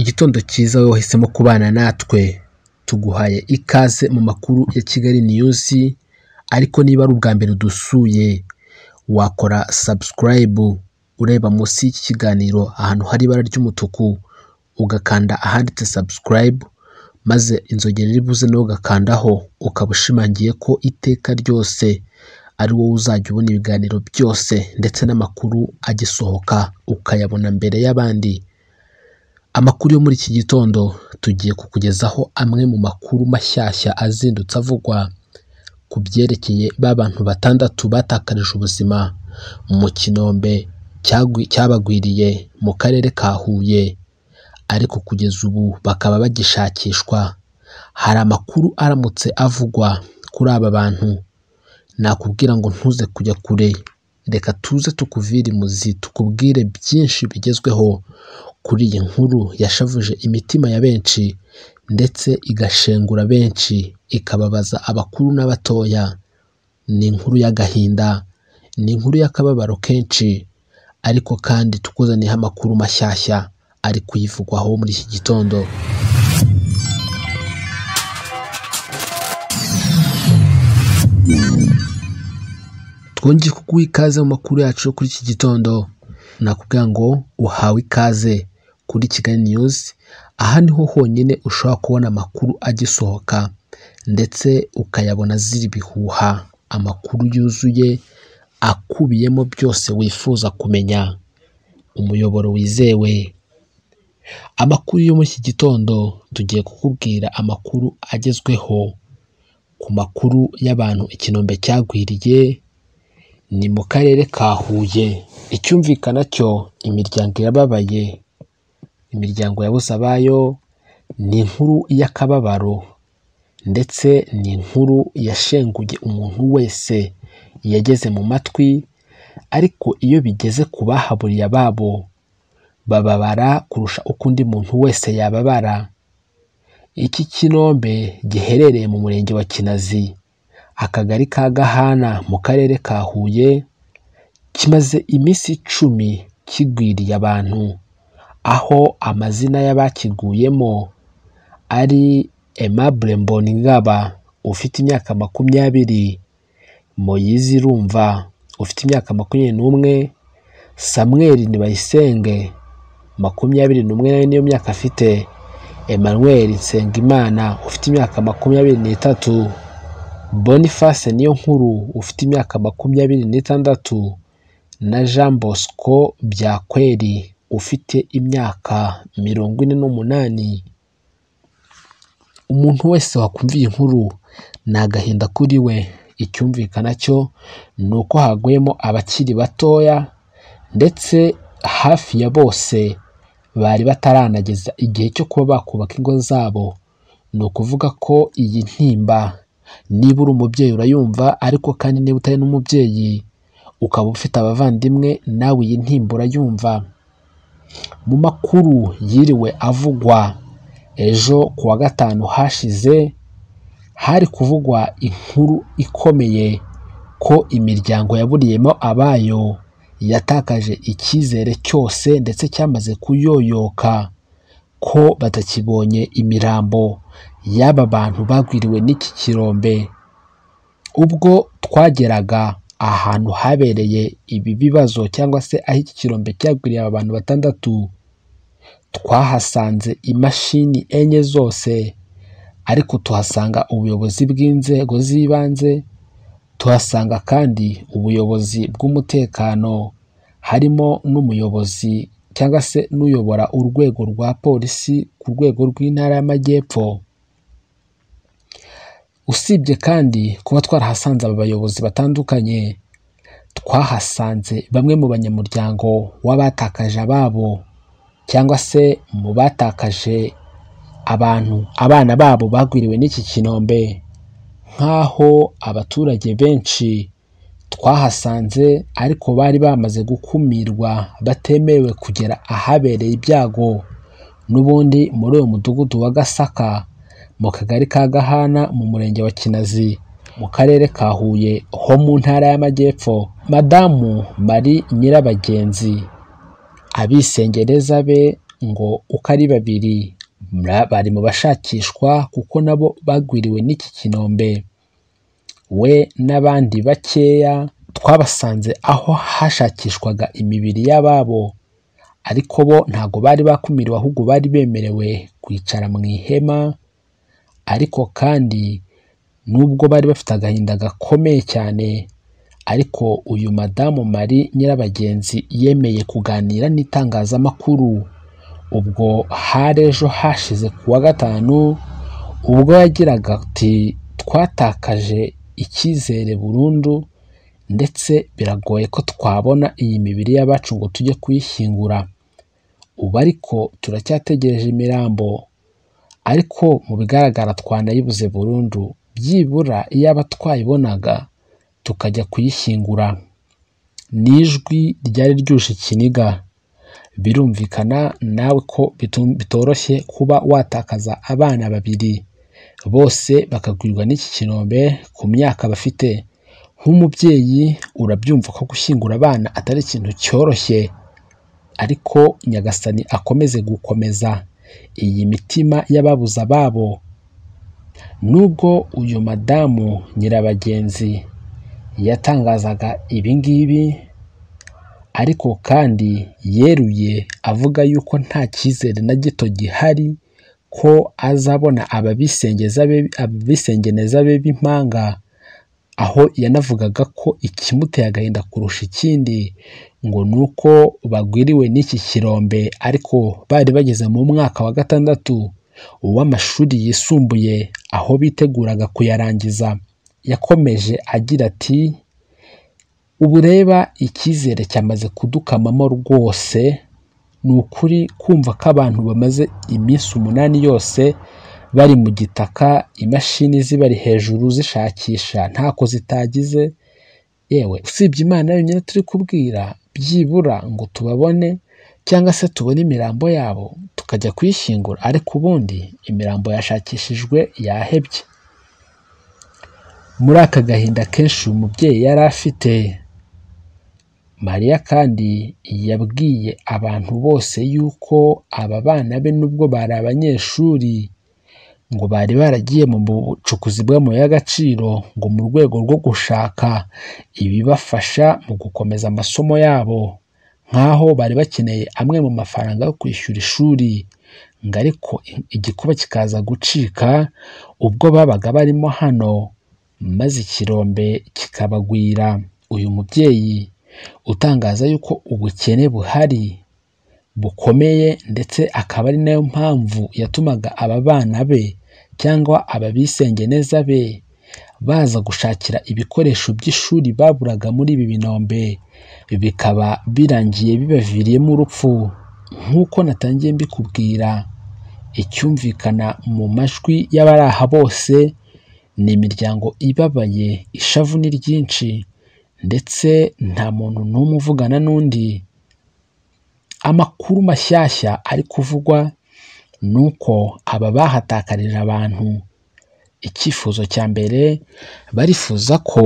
Igitondo cyiza wowe wahisemo kubana natwe, tuguhaye ikaze mu makuru ya Kigali niyuzi, ariko niba ari ubwa mbere udusuye wakora sabusikarayibu ureba munsi y'iki kiganiro ahantu hari ibara ry'umutuku, ugakanda ahanditse sabusikarayibu maze inzogera iri buze nawe ugakandaho, ukaba ushimangiye ko iteka ryose ari wowe uzajya ubona ibiganiro byose ndetse n'amakuru agisohoka ukayabona mbere y'abandi. Amakuru yo muri iki gitondo tugiye kukugezaho amwe mu makuru mashyashya azindutse avugwa ku byerekeye b’abantu batandatu batakarije ubuzima mu kinombe cyabagwiriye mu karere ka Huye ariko kugeza ubu bakaba bagishakishwa, hari amakuru aramutse avugwa kuri aba bantu nakubwira ngo ntuze kujya kure. reka tuze tukuvire imuzi tukubwire byinshi bigezweho kuri iyi nkuru yashavuje imitima ya benshi ndetse igashengura benshi ikababaza abakuru n'abatoya ni inkuru y'agahinda ni inkuru y'akababaro kenshi ariko kandi tukuzaniyeho amakuru mashyashya ari kuyivugwaho muri iki gitondo twongeye kuguha ikaze mu makuru yacu kuri iki gitondo nakubwira ngo uhawe ikaze kuri kigali niyuzi aha niho honyine ushobora kubona amakuru agisohoka ndetse ukayabona azira ibihuha amakuru yuzuye akubiyemo byose wifuza kumenya umuyoboro wizewe amakuru yo muri iki gitondo tugiye kukubwira amakuru agezweho ku makuru y'abantu ikinombe cyagwiriye ni mu karere ka Huye icyumvikana cyo imiryango yababaye imiryango yabuze abayo ni inkuru y'akababaro ndetse ni inkuru yashenguye umuntu wese yageze mu matwi ariko iyo bigeze ku bahaburiye ababo bababara kurusha uko undi muntu wese yababara iki kinombe giherereye mu murenge wa Kinazi akagari ka Gahana mu karere ka Huye kimaze iminsi icumi kigwiriye abantu aho amazina y'abakiguyemo ari Aimable Mbonigaba ufite imyaka makumyabiri, Moise Irumva ufite imyaka makumyabiri n'umwe, Samuel Nibayisenge makumyabiri n'umwe nawe niyo myaka afite, Emmanuel Nsengimana ufite imyaka makumyabiri n'itatu. Boniface nkuru ufite imyaka makumyabiri n'itandatu na Jean Bosco Byakweri ufite imyaka mirongo ine n'umunani, umuntu wese wakumva iyi nkuru ni agahinda kuri we, icyumvikana cyo ni uko haguyemo abakiri batoya ndetse hafi ya bose bari bataranageza igihe cyo kuba bakubaka ingo zabo, ni ukuvuga ko iyi ntimba niba uri umubyeyi urayumva ariko kandi niba utari n'umubyeyi ukaba ufite abavandimwe nawe iyi ntimba yumva. mu makuru yiriwe avugwa ejo kuwa wa gatanu hashize hari kuvugwa inkuru ikomeye ko imiryango yaburiyemo abayo yatakaje icyizere cyose ndetse cyamaze kuyoyoka ko batakibonye imirambo y'aba bantu bagwiriwe n'iki kirombe ubwo twageraga ahantu habereye ibi bibazo cyangwa se aho iki kirombe cyagwiriye aba bantu batandatu twahasanze imashini enye zose ariko tuhasanga ubuyobozi bw'inzego z'ibanze tuhasanga kandi ubuyobozi bw'umutekano harimo n'umuyobozi cyangwa se n'uyobora urwego rwa polisi ku rwego rw'intara y'amajyepfo usibye kandi kuba twarahasanze aba bayobozi batandukanye twahasanze bamwe mu banyamuryango w'abatakaje ababo cyangwa se mu batakaje abantu abana babo bagwiriwe n'iki kinombe nk'aho abaturage benshi twahasanze ariko bari bamaze gukumirwa batemewe kugera ahabereye ibyago n'ubundi muri uyu mudugudu wa gasaka mu kagari ka Gahana mu murenge wa Kinazi mu karere ka Huye ho mu ntara y'Amajyepfo madamu Marie Nyirabagenzi abisengereza be ngo uko ari babiri bari mu bashakishwa kuko nabo bagwiriwe n'iki kinombe we n'abandi bakeya twabasanze aho hashakishwaga imibiri y'ababo ariko bo ntago bari bakumiriwe ahubwo bari bemerewe kwicara mu ihema ariko kandi nubwo bari bafite agahinda gakomeye cyane ariko uyu madamu Marie Nyirabagenzi yemeye kuganira n'itangazamakuru ubwo hari ejo hashize kuwa gatanu ubwo yagiraga ati twatakaje icyizere burundu ndetse biragoye ko twabona iyi mibiri y'abacu ngo tujye kuyishyingura ubu ariko turacyategereje imirambo ariko mu bigaragara twanayibuze burundu byibura iyo abatwayibonaga tukajya kuyishyingura ni ijwi ryari ryuje ikiniga birumvikana nawe ko bitoroshye kuba watakaza abana babiri bose bakagwirwa n'iki kinombe ku myaka bafite nk'umubyeyi urabyumva ko gushyingura abana atari ikintu cyoroshye ariko nyagasani akomeze gukomeza iyi mitima y'ababuze ababo nubwo uyu madamu nyirabagenzi yatangazaga ibingibi ariko kandi yeruye avuga yuko nta cyizere na gito gihari ko azabona ababisengeneza be b'impanga aho yanavugaga ko ikimuteye agahinda kurusha ikindi ngo ni uko bagwiriwe n'iki kirombe ariko bari bageze mu mwaka wa gatandatu w'amashuri yisumbuye aho biteguraga kuyarangiza yakomeje agira ati ubu icyizere cyamaze kudukamamo rwose ni ukuri kumva ko abantu bamaze iminsi umunani yose bari mu gitaka imashini zibari hejuru zishakisha ntako zitagize, yewe usibye Imana yonyine turi kubwira byibura ngo tubabone cyangwa se tubone imirambo yabo tukajya kuyishyingura ariko ubundi imirambo yashakishijwe yahebye. Muri aka gahinda kenshi uyu mubyeyi yari afite, Mariya kandi yabwiye abantu bose yuko aba bana be nubwo bari abanyeshuri ngo bari baragiye mu bucukuzi bw'amabuye y'agaciro ngo mu rwego rwo gushaka ibibafasha mu gukomeza amasomo yabo nk'aho bari bakeneye amwe mu mafaranga yo kwishyura ishuri ngo ariko igikuba kikaza gucika ubwo babaga barimo hano maze ikirombe kikabagwira uyu mubyeyi utangaza yuko ubukene buhari bukomeye ndetse akaba ari nayo mpamvu yatumaga aba bana be cyangwa aba bisengeneza be baza gushakira ibikoresho by'ishuri baburaga muri ibi binombe bikaba birangiye bibaviriyemo urupfu nk'uko natangiye mbikubwira icyumvikana mu majwi y'abari aha bose ni imiryango ibabaye ishavu ni ryinshi ndetse nta muntu n'umwe uvugana n'undi Amakuru mashyashya ari kuvugwa ni uko aba bahatakarije abantu icyifuzo cya mbere barifuza ko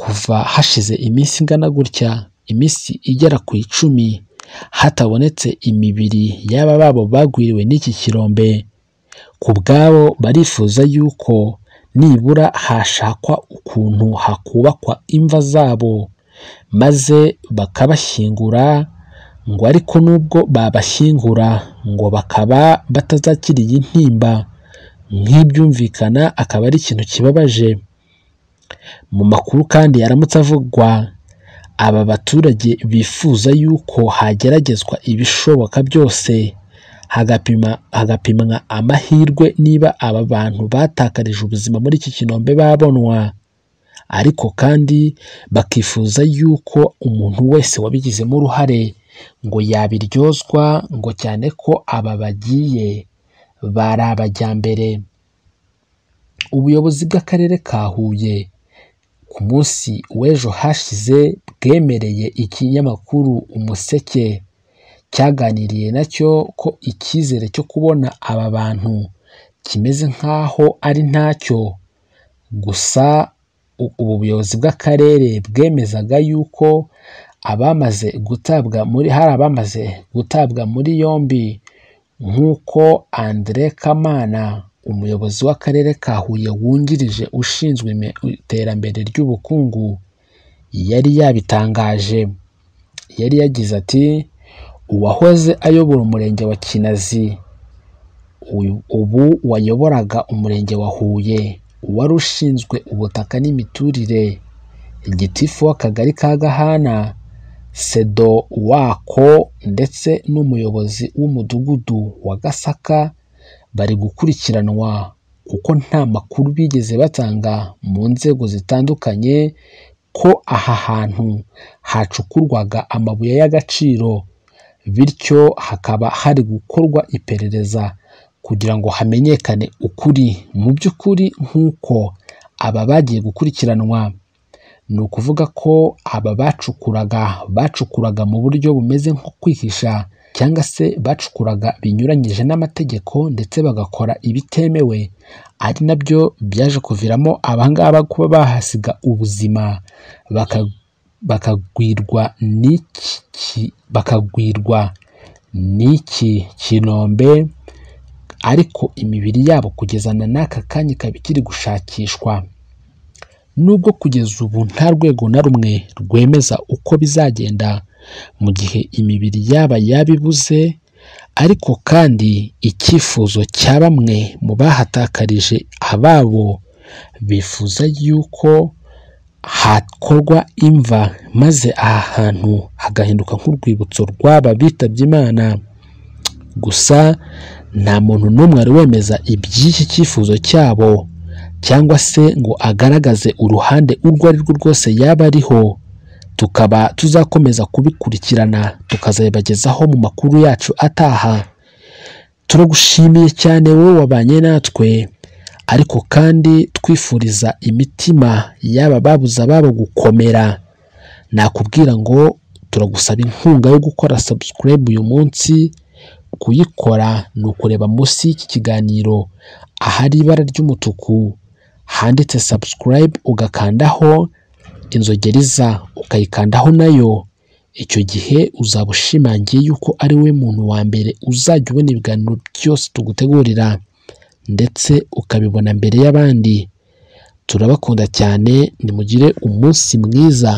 kuva hashize iminsi ingana gutya, iminsi igera ku icumi, hatabonetse imibiri y'aba babo bagwiriwe n'iki kirombe, ku bwabo barifuza yuko nibura hashakwa ukuntu hakubakwa imva zabo maze bakabashyingura ngo ariko nubwo babashyingura ngo bakaba batazakiriye intimba ntimba nk'ibyumvikana akaba ari ikintu kibabaje mu makuru kandi yaramutse avugwa aba baturage bifuza yuko hageragezwa ibishoboka byose hagapimwa amahirwe niba aba bantu batakarije ubuzima muri iki kinombe babonwa ariko kandi bakifuza yuko umuntu wese wabigizemo uruhare ngo yabiryozwa ngo cyane ko aba bagiye bari abajyambere. Ubuyobozi bw'Akarere ka Huye ku munsi w'ejo hashize bwemereye ikinyamakuru Umuseke cyaganiriye nacyo ko icyizere cyo kubona aba bantu kimeze nk'aho ari ntacyo, gusa ubu buyobozi bw'Akarere bwemezaga yuko abamaze gutabwa muri hari abamaze gutabwa muri yombi nk'uko Andre Kamana umuyobozi w'akarere ka Huye wungirije ushinzwe iterambere ry'ubukungu yari yabitangaje yari yagize ati uwahoze ayobora umurenge wa Kinazi ubu wayoboraga umurenge wa Huye wari ushinzwe ubutaka n'imiturire igitifu w'akagari ka Gahana sedo wako ndetse n'umuyobozi w'umudugudu wa gasaka bari gukurikiranwa kuko nta makuru bigeze batanga mu nzego zitandukanye ko aha hantu hacukurwaga amabuye y'agaciro bityo hakaba hari gukorwa iperereza kugira ngo hamenyekane ukuri mu by'ukuri nk'uko aba bagiye gukurikiranwa ni ukuvuga ko aba bacukuraga bacukuraga mu buryo bumeze nko kwihisha cyangwa se bacukuraga binyuranyije n'amategeko ndetse bagakora ibitemewe ari nabyo byaje kuviramo abangaba kuba bahasiga ubuzima bakagwirwa n'iki bakagwirwa n'iki kinombe ariko imibiri yabo kugeza na n'aka kanya ikaba ikiri gushakishwa. nubwo kugeza ubu nta rwego na rumwe rwemeza uko bizagenda mu gihe imibiri yaba yabibuze ariko kandi icyifuzo cya bamwe mu bahatakarije ababo bifuza yuko hakorwa imva maze aha hantu hagahinduka nk'urwibutso rw'aba bitabye imana gusa nta muntu n'umwe wari wemeza iby'iki cyifuzo cyabo cyangwa se ngo agaragaze uruhande urwo ari rwo rwose yaba ariho tukaba tuzakomeza kubikurikirana tukazabibagezaho mu makuru yacu ataha turagushimiye cyane wowe wabanye natwe ariko kandi twifuriza imitima yaba babuze ababo gukomera nakubwira ngo turagusaba inkunga yo gukora subscribe uyu munsi kuyikora ni ukureba munsi y'iki kiganiro ahari ibara ry'umutuku handitse subscribe ugakandaho inzogereza ukayikandaho nayo icyo gihe uzaba ushimangiye yuko ari we muntu wa mbere uzajya ubona ibiganiro byose tugutegurira ndetse ukabibona mbere y'abandi turabakunda cyane nimugire umunsi mwiza